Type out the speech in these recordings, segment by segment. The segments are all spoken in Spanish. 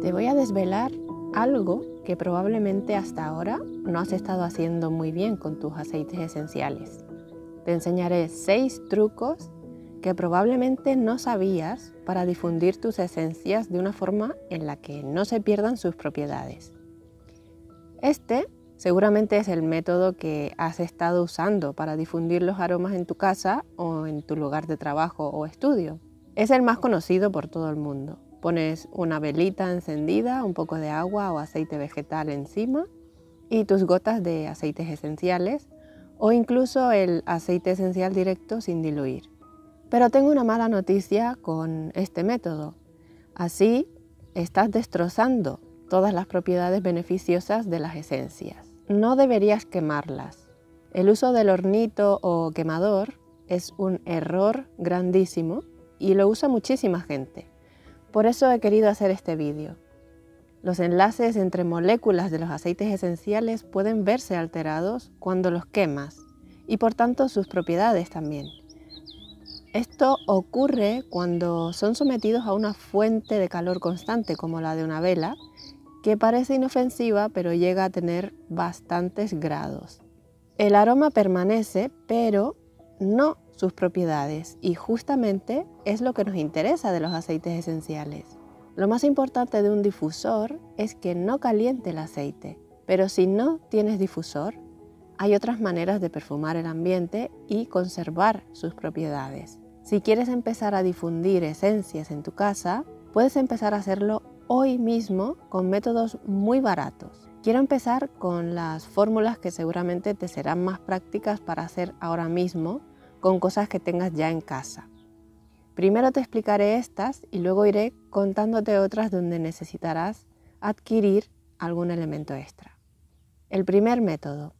Te voy a desvelar algo que probablemente hasta ahora no has estado haciendo muy bien con tus aceites esenciales. Te enseñaré 6 trucos que probablemente no sabías para difundir tus esencias de una forma en la que no se pierdan sus propiedades. Este Seguramente es el método que has estado usando para difundir los aromas en tu casa o en tu lugar de trabajo o estudio. Es el más conocido por todo el mundo. Pones una velita encendida, un poco de agua o aceite vegetal encima y tus gotas de aceites esenciales o incluso el aceite esencial directo sin diluir. Pero tengo una mala noticia con este método. Así estás destrozando todas las propiedades beneficiosas de las esencias no deberías quemarlas. El uso del hornito o quemador es un error grandísimo y lo usa muchísima gente. Por eso he querido hacer este vídeo. Los enlaces entre moléculas de los aceites esenciales pueden verse alterados cuando los quemas y por tanto sus propiedades también. Esto ocurre cuando son sometidos a una fuente de calor constante como la de una vela que parece inofensiva pero llega a tener bastantes grados. El aroma permanece, pero no sus propiedades y justamente es lo que nos interesa de los aceites esenciales. Lo más importante de un difusor es que no caliente el aceite, pero si no tienes difusor, hay otras maneras de perfumar el ambiente y conservar sus propiedades. Si quieres empezar a difundir esencias en tu casa, puedes empezar a hacerlo hoy mismo con métodos muy baratos. Quiero empezar con las fórmulas que seguramente te serán más prácticas para hacer ahora mismo con cosas que tengas ya en casa. Primero te explicaré estas y luego iré contándote otras donde necesitarás adquirir algún elemento extra. El primer método.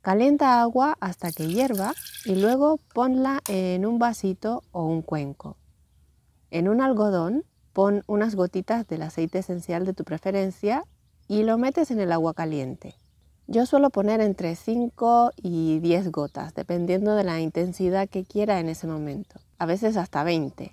Calienta agua hasta que hierva y luego ponla en un vasito o un cuenco. En un algodón pon unas gotitas del aceite esencial de tu preferencia y lo metes en el agua caliente. Yo suelo poner entre 5 y 10 gotas, dependiendo de la intensidad que quiera en ese momento, a veces hasta 20.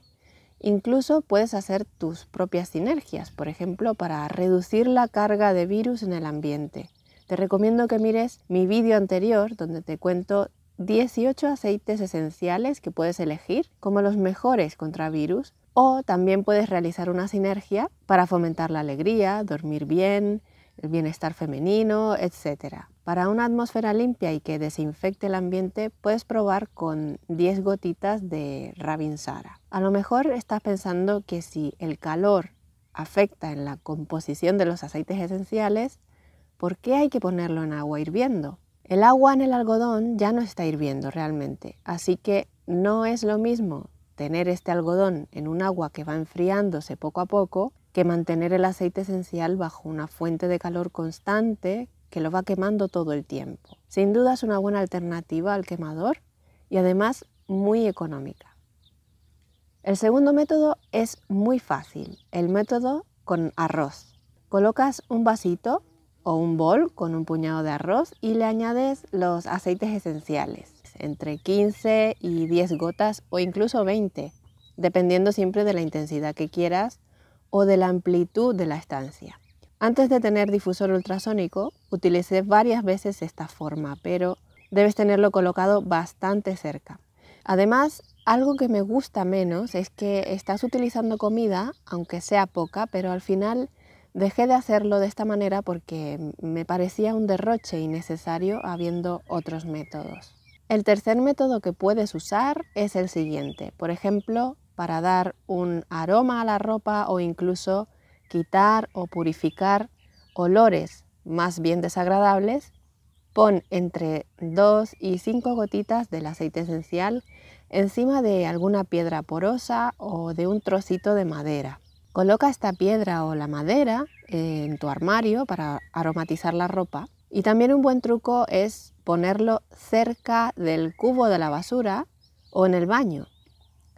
Incluso puedes hacer tus propias sinergias, por ejemplo, para reducir la carga de virus en el ambiente. Te recomiendo que mires mi vídeo anterior donde te cuento 18 aceites esenciales que puedes elegir como los mejores contra virus o también puedes realizar una sinergia para fomentar la alegría, dormir bien, el bienestar femenino, etc. Para una atmósfera limpia y que desinfecte el ambiente, puedes probar con 10 gotitas de Rabinsara. A lo mejor estás pensando que si el calor afecta en la composición de los aceites esenciales, ¿por qué hay que ponerlo en agua hirviendo? El agua en el algodón ya no está hirviendo realmente, así que no es lo mismo tener este algodón en un agua que va enfriándose poco a poco que mantener el aceite esencial bajo una fuente de calor constante que lo va quemando todo el tiempo. Sin duda es una buena alternativa al quemador y además muy económica. El segundo método es muy fácil, el método con arroz. Colocas un vasito o un bol con un puñado de arroz y le añades los aceites esenciales entre 15 y 10 gotas o incluso 20, dependiendo siempre de la intensidad que quieras o de la amplitud de la estancia. Antes de tener difusor ultrasónico, utilicé varias veces esta forma, pero debes tenerlo colocado bastante cerca. Además, algo que me gusta menos es que estás utilizando comida, aunque sea poca, pero al final dejé de hacerlo de esta manera porque me parecía un derroche innecesario habiendo otros métodos. El tercer método que puedes usar es el siguiente, por ejemplo, para dar un aroma a la ropa o incluso quitar o purificar olores más bien desagradables, pon entre 2 y 5 gotitas del aceite esencial encima de alguna piedra porosa o de un trocito de madera. Coloca esta piedra o la madera eh, en tu armario para aromatizar la ropa y también un buen truco es ponerlo cerca del cubo de la basura o en el baño.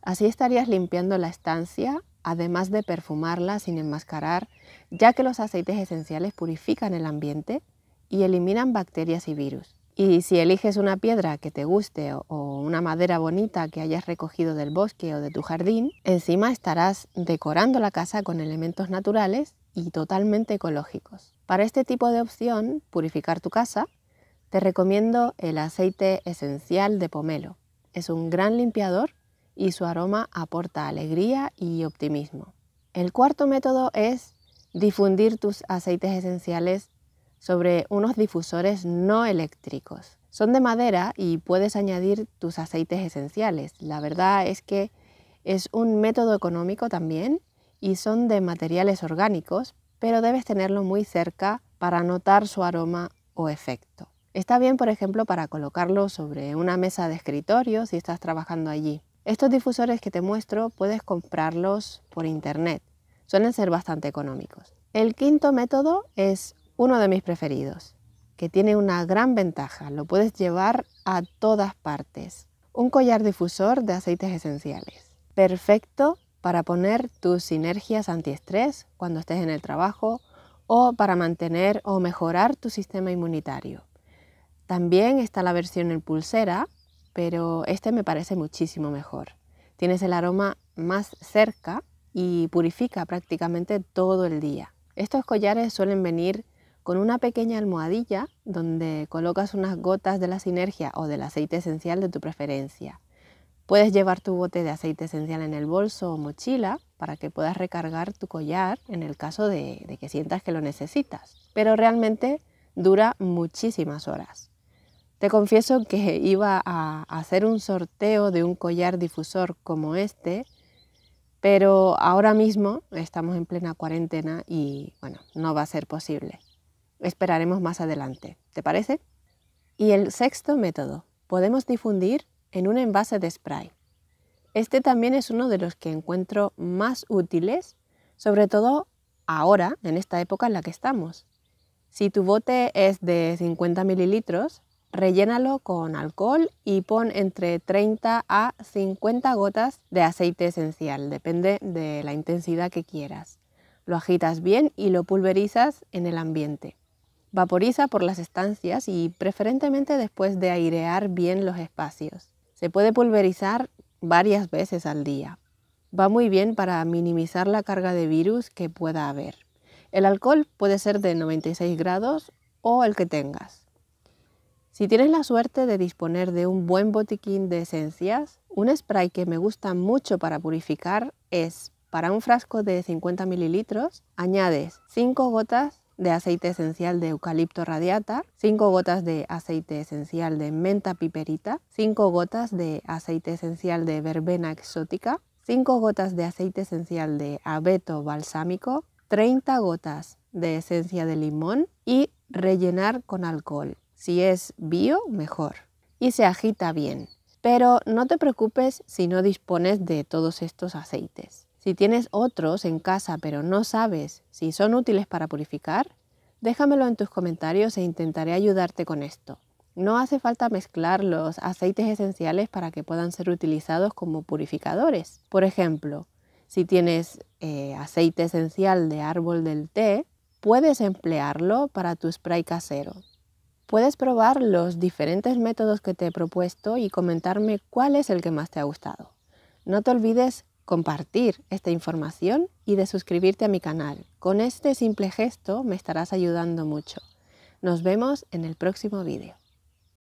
Así estarías limpiando la estancia, además de perfumarla sin enmascarar, ya que los aceites esenciales purifican el ambiente y eliminan bacterias y virus. Y si eliges una piedra que te guste o una madera bonita que hayas recogido del bosque o de tu jardín, encima estarás decorando la casa con elementos naturales y totalmente ecológicos. Para este tipo de opción, purificar tu casa, te recomiendo el aceite esencial de pomelo. Es un gran limpiador y su aroma aporta alegría y optimismo. El cuarto método es difundir tus aceites esenciales sobre unos difusores no eléctricos. Son de madera y puedes añadir tus aceites esenciales. La verdad es que es un método económico también y son de materiales orgánicos, pero debes tenerlo muy cerca para notar su aroma o efecto. Está bien, por ejemplo, para colocarlo sobre una mesa de escritorio si estás trabajando allí. Estos difusores que te muestro puedes comprarlos por internet. Suelen ser bastante económicos. El quinto método es uno de mis preferidos, que tiene una gran ventaja. Lo puedes llevar a todas partes. Un collar difusor de aceites esenciales. Perfecto para poner tus sinergias antiestrés cuando estés en el trabajo o para mantener o mejorar tu sistema inmunitario. También está la versión en pulsera, pero este me parece muchísimo mejor. Tienes el aroma más cerca y purifica prácticamente todo el día. Estos collares suelen venir con una pequeña almohadilla donde colocas unas gotas de la sinergia o del aceite esencial de tu preferencia. Puedes llevar tu bote de aceite esencial en el bolso o mochila para que puedas recargar tu collar en el caso de, que sientas que lo necesitas. Pero realmente dura muchísimas horas. Te confieso que iba a hacer un sorteo de un collar difusor como este, pero ahora mismo estamos en plena cuarentena y bueno, no va a ser posible. Esperaremos más adelante, ¿te parece? Y el sexto método, podemos difundir en un envase de spray. Este también es uno de los que encuentro más útiles, sobre todo ahora, en esta época en la que estamos. Si tu bote es de 50 mililitros, rellénalo con alcohol y pon entre 30 a 50 gotas de aceite esencial, depende de la intensidad que quieras. Lo agitas bien y lo pulverizas en el ambiente. Vaporiza por las estancias y preferentemente después de airear bien los espacios. Se puede pulverizar varias veces al día. Va muy bien para minimizar la carga de virus que pueda haber. El alcohol puede ser de 96 grados o el que tengas. Si tienes la suerte de disponer de un buen botiquín de esencias, un spray que me gusta mucho para purificar es para un frasco de 50 mililitros, añades 5 gotas de aceite esencial de eucalipto radiata, 5 gotas de aceite esencial de menta piperita, 5 gotas de aceite esencial de verbena exótica, 5 gotas de aceite esencial de abeto balsámico, 30 gotas de esencia de limón y rellenar con alcohol. Si es bio, mejor. Y se agita bien. Pero no te preocupes si no dispones de todos estos aceites. Si tienes otros en casa pero no sabes si son útiles para purificar, déjamelo en tus comentarios e intentaré ayudarte con esto. No hace falta mezclar los aceites esenciales para que puedan ser utilizados como purificadores. Por ejemplo, si tienes eh, aceite esencial de árbol del té, puedes emplearlo para tu spray casero. Puedes probar los diferentes métodos que te he propuesto y comentarme cuál es el que más te ha gustado. No te olvides compartir esta información y de suscribirte a mi canal. Con este simple gesto me estarás ayudando mucho. Nos vemos en el próximo vídeo.